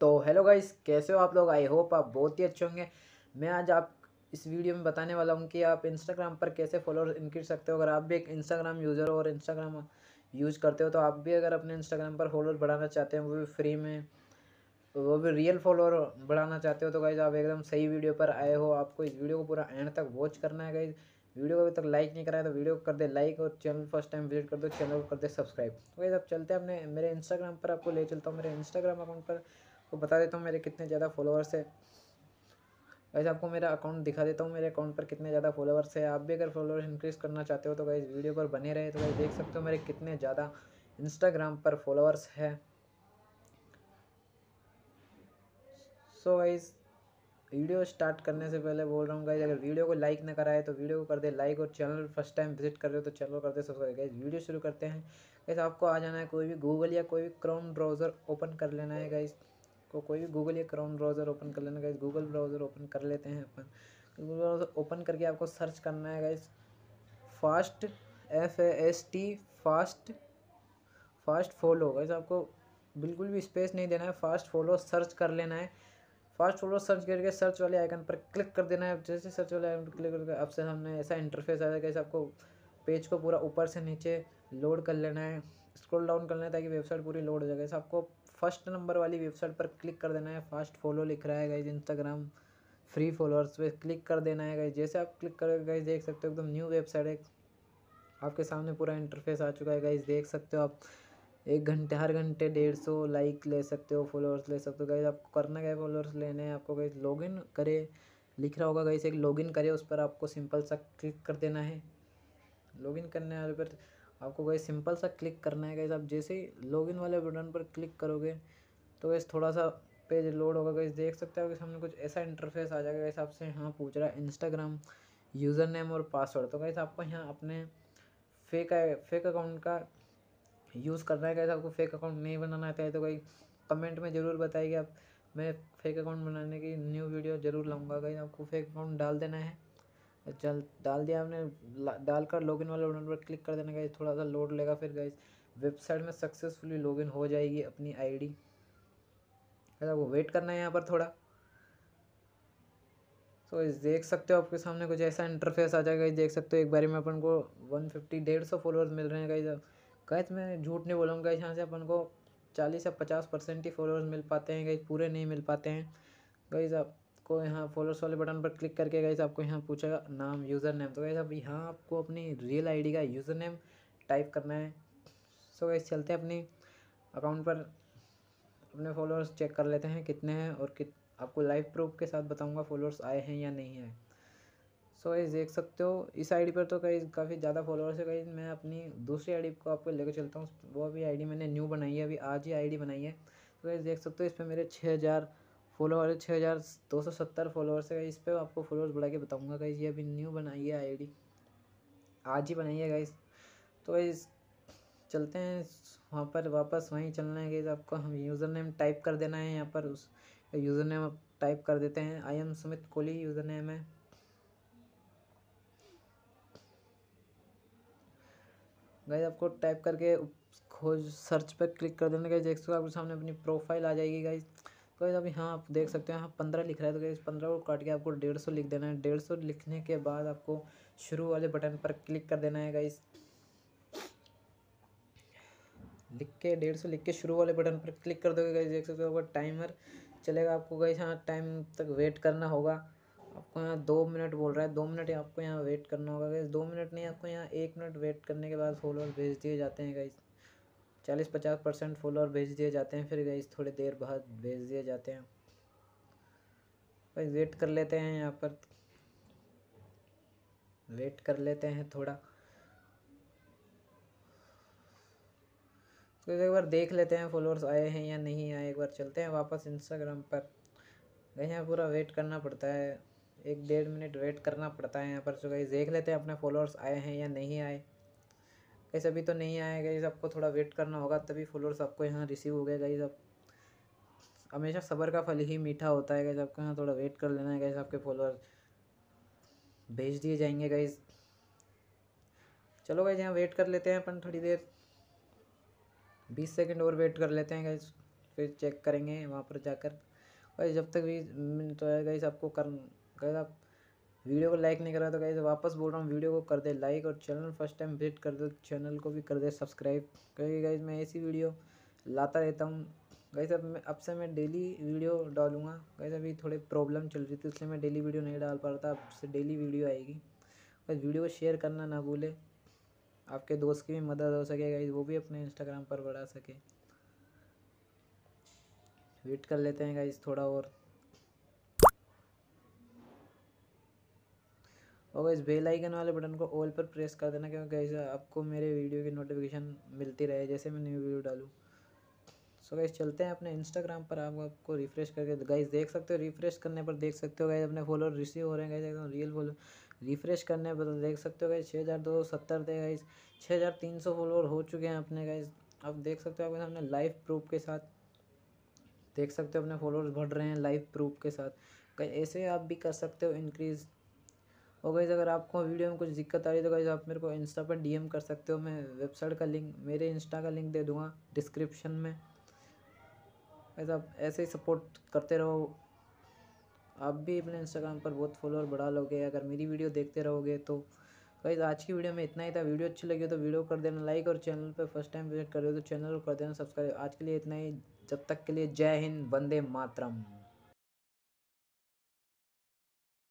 तो hello guys कैसे हो आप लोग आई होप आप बहुत ही अच्छे होंगे मैं आज आप इस वीडियो में बताने वाला हूँ कि आप इंस्टाग्राम पर कैसे फॉलोअर इंक्रीज सकते हो अगर आप भी एक इंस्टाग्राम यूज़र हो और इंस्टाग्राम यूज़ करते हो तो आप भी अगर अपने इंस्टाग्राम पर फॉलोअर बढ़ाना चाहते हैं वो भी फ्री में वो भी रियल फॉलोअर बढ़ाना चाहते हो तो गाइज़ आप एकदम सही वीडियो पर आए हो आपको इस वीडियो को पूरा एंड तक वॉच करना है गाइज़ वीडियो को अभी तक लाइक नहीं कराया तो वीडियो को कर दे लाइक और चैनल फर्स्ट टाइम विजिट कर दो चैनल को कर दे सब्सक्राइब तो गाइज़ आप चलते हैं अपने मेरे इंस्टाग्राम पर आपको ले चलता हूँ मेरे इंस्टाग्राम अकाउंट पर आपको बता देता हूँ मेरे कितने ज़्यादा फॉलोअर्स है वैसे आपको मेरा अकाउंट दिखा देता हूँ मेरे अकाउंट पर कितने ज़्यादा फॉलोअर्स है आप भी अगर फॉलोअर्स इंक्रीज़ करना चाहते हो तो गाइज़ वीडियो पर बने रहे तो गाइज़ देख सकते हो मेरे कितने ज़्यादा इंस्टाग्राम पर फॉलोअर्स है so so guys video start करने से पहले बोल रहा हूँ गाइज अगर वीडियो को लाइक ना कराए तो वीडियो को कर दे लाइक और चैनल फर्स्ट टाइम विजिट कर रहे हो तो चैनल कर दे सब्सक्राइब गाइज वीडियो शुरू करते हैं गाइज आपको आ जाना है कोई भी गूगल या कोई भी क्रोम ब्राउज़र ओपन कर लेना है गाइज़ आपको कोई भी गूगल या क्रोम ब्राउज़र ओपन कर लेना गाइज गूगल ब्राउज़र ओपन कर लेते हैं अपन गूगल ब्राउज़र ओपन करके आपको सर्च करना है guys fast F A S T fast fast follow guys आपको बिल्कुल भी स्पेस नहीं देना है फास्ट फॉलो सर्च कर लेना है फास्ट फॉलो सर्च करके सर्च वाले आइकन पर क्लिक कर देना है जैसे सर्च वाले आइकन पर क्लिक करके आपसे हमने ऐसा इंटरफेस आ जाएगा आपको पेज को पूरा ऊपर से नीचे लोड कर लेना है स्क्रॉल डाउन कर लेना है ताकि वेबसाइट पूरी लोड हो जाए आपको फर्स्ट नंबर वाली वेबसाइट पर क्लिक कर देना है फास्ट फॉलो लिख रहा है गाइज इंस्टाग्राम फ्री फॉलोअर्स पे क्लिक कर देना है गाइज जैसे आप क्लिक करोगे गाइज देख सकते हो एकदम न्यू वेबसाइट है आपके सामने पूरा इंटरफेस आ चुका है गाइज देख सकते हो आप एक घंटे हर घंटे डेढ़ सौ लाइक ले सकते हो फॉलोअर्स ले सकते हो गाइज आपको करना क्या फॉलोअर्स लेने हैं आपको गाइज लॉगिन करे लिख रहा होगा गाइज एक लॉगिन करे उस पर आपको सिंपल सा क्लिक कर देना है लॉगिन करने वाले पर आपको गई सिंपल सा क्लिक करना है गैस आप जैसे ही लॉगिन वाले बटन पर क्लिक करोगे तो वैसे थोड़ा सा पेज लोड होगा गई देख सकते हो कि सामने कुछ ऐसा इंटरफेस आ जाएगा गैस आपसे यहाँ पूछ रहा है इंस्टाग्राम यूज़र नेम और पासवर्ड तो गैस आपको यहाँ अपने फेक फेक अकाउंट का यूज़ करना है गैस आपको फेक अकाउंट नहीं बनाना आता है तो गई कमेंट में ज़रूर बताइए आप मैं फेक अकाउंट बनाने की न्यू वीडियो ज़रूर लाऊंगा गई आपको फेक अकाउंट डाल देना है चल डाल दिया हमने डालकर लॉगिन वाले बटन पर क्लिक कर देना गाइज थोड़ा सा लोड लेगा फिर गाइज वेबसाइट में सक्सेसफुली लॉगिन हो जाएगी अपनी आईडी डी अच्छा, वो वेट करना है यहाँ पर थोड़ा सो so, देख सकते हो आपके सामने कुछ ऐसा इंटरफेस आ जाएगा देख सकते हो एक बारी में अपन को वन फिफ्टी डेढ़ सौ फॉलोअर्स मिल रहे हैं गाइज गाइज मैं झूठ नहीं बोलूँगा यहाँ से अपन को चालीस या पचास परसेंट ही फॉलोअर्स मिल पाते हैं गाइज पूरे नहीं मिल पाते हैं गाइज आप आपको यहाँ फॉलोअर्स वाले बटन पर क्लिक करके गाइस आपको यहाँ पूछेगा नाम यूज़र नेम तो गाइस अब यहाँ आपको अपनी रियल आईडी का यूज़र नेम टाइप करना है सो गाइस चलते हैं अपनी अकाउंट पर अपने फॉलोअर्स चेक कर लेते हैं कितने हैं और कित आपको लाइव प्रूफ के साथ बताऊँगा फॉलोअर्स आए हैं या नहीं आए सो गाइस देख सकते हो इस आईडी पर तो कई काफ़ी ज़्यादा फॉलोअर्स है कहीं मैं अपनी दूसरी आईडी को आपको लेकर चलता हूँ वो अभी आईडी मैंने न्यू बनाई है अभी आज ही आईडी बनाई है तो गाइस देख सकते हो इस पर मेरे छः हज़ार फॉलोअर छः हज़ार दो सौ सत्तर फॉलोअर्स है इस पर आपको फॉलोअर्स बढ़ा के बताऊँगा गाइज ये अभी न्यू बनाई है आईडी आज ही बनाई है गाइज तो गाइज चलते हैं वहाँ पर वापस वहीं चलना है गाइज आपको हम यूज़र नेम टाइप कर देना है यहाँ पर उस यूज़र नेम टाइप कर देते हैं I am Sumit Kohli user name है गाइज आपको टाइप करके खोज सर्च पर क्लिक कर देना गाइज एक आपके सामने अपनी प्रोफाइल आ जाएगी गाइज तो अभी हाँ आप देख सकते हो यहाँ पंद्रह लिख रहा है तो इस पंद्रह को काट के आपको डेढ़ सौ लिख देना है डेढ़ सौ लिखने के बाद आपको शुरू वाले बटन पर क्लिक कर देना है गाइस लिख के डेढ़ सौ लिख के शुरू वाले बटन पर क्लिक कर दोगे गाइस देख सकते हो टाइमर चलेगा आपको गाइस यहाँ टाइम तक वेट करना होगा आपको यहाँ दो मिनट बोल रहा है दो मिनट आपको यहाँ वेट करना होगा गाइस दो मिनट नहीं आपको यहाँ एक मिनट वेट करने के बाद फॉलोअर भेज दिए जाते हैं गाइस चालीस पचास परसेंट फॉलोअर भेज दिए जाते हैं फिर गई थोड़ी देर बाद भेज दिए जाते हैं भाई वेट कर लेते हैं यहाँ पर वेट कर लेते हैं थोड़ा तो एक बार देख लेते हैं फॉलोअर्स आए हैं या नहीं आए एक बार चलते हैं वापस इंस्टाग्राम पर गई यहाँ पूरा वेट करना पड़ता है एक डेढ़ मिनट वेट करना पड़ता है यहाँ पर सो तो गई देख लेते हैं अपने फॉलोअर्स आए हैं या नहीं आए कैसे अभी तो नहीं आया गई सबको थोड़ा वेट करना होगा तभी फॉलोअर्स आपको यहाँ रिसीव हो गया गई सब हमेशा सबर का फल ही मीठा होता है गई आपको यहाँ थोड़ा वेट कर लेना है गई आपके फॉलोअर्स भेज दिए जाएंगे गई चलो गई यहाँ वेट कर लेते हैं अपन थोड़ी देर बीस सेकेंड और वेट कर लेते हैं गई फिर चेक करेंगे वहाँ पर जाकर गई जब तक भी तो है गई आपको कर गई आप वीडियो को लाइक नहीं करा तो कहीं वापस बोल रहा हूँ वीडियो को कर दे लाइक और चैनल फर्स्ट टाइम विजिट कर दो चैनल को भी कर दे सब्सक्राइब क्योंकि गाइज मैं ऐसी वीडियो लाता रहता हूँ कहीं अब मैं अब से मैं डेली वीडियो डालूँगा कहीं अभी थोड़े प्रॉब्लम चल रही थी इसलिए मैं डेली वीडियो नहीं डाल पा रहा था अब से डेली वीडियो आएगी बस वीडियो को शेयर करना ना भूले आपके दोस्त की भी मदद हो सके गाइज वो भी अपने इंस्टाग्राम पर बढ़ा सके वेट कर लेते हैं गाइज थोड़ा और और इस बेल आइकन वाले बटन को ऑल पर प्रेस कर देना क्योंकि गैस आपको मेरे वीडियो की नोटिफिकेशन मिलती रहे जैसे मैं न्यू वीडियो डालूँ सो गाइस चलते हैं अपने इंस्टाग्राम पर आप आपको रिफ़्रेश करके गाइस देख सकते हो रिफ़्रेश करने पर देख सकते हो गाइस अपने फॉलोअर रिसीव हो रहे हैं गाइस एकदम रियल फॉलो रिफ़्रेश करने पर तो देख सकते हो गाइस छः हज़ार दो सौ सत्तर थे गाइस छः हज़ार तीन सौ फॉलोअर हो चुके हैं अपने गाइस आप देख सकते हो आपके सामने लाइव प्रूफ के साथ देख सकते हो अपने फॉलोअर्स बढ़ रहे हैं लाइव प्रूफ के साथ ऐसे आप भी कर सकते हो इंक्रीज़ और गैज़ अगर आपको वीडियो में कुछ दिक्कत आ रही है तो गैज़ आप मेरे को इंस्टा पर डीएम कर सकते हो मैं वेबसाइट का लिंक मेरे इंस्टा का लिंक दे दूँगा डिस्क्रिप्शन में वैसे आप ऐसे ही सपोर्ट करते रहो आप भी अपने इंस्टाग्राम पर बहुत फॉलोअर बढ़ा लोगे अगर मेरी वीडियो देखते रहोगे तो गाइज आज की वीडियो में इतना ही था वीडियो अच्छी लगी हो तो वीडियो कर देना लाइक और चैनल पर फर्स्ट टाइम विजिट कर रहे हो तो चैनल को कर देना सब्सक्राइब आज के लिए इतना ही जब तक के लिए जय हिंद वंदे मातरम